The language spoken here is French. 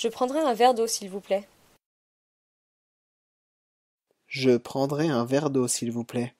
Je prendrai un verre d'eau s'il vous plaît. Je prendrai un verre d'eau s'il vous plaît.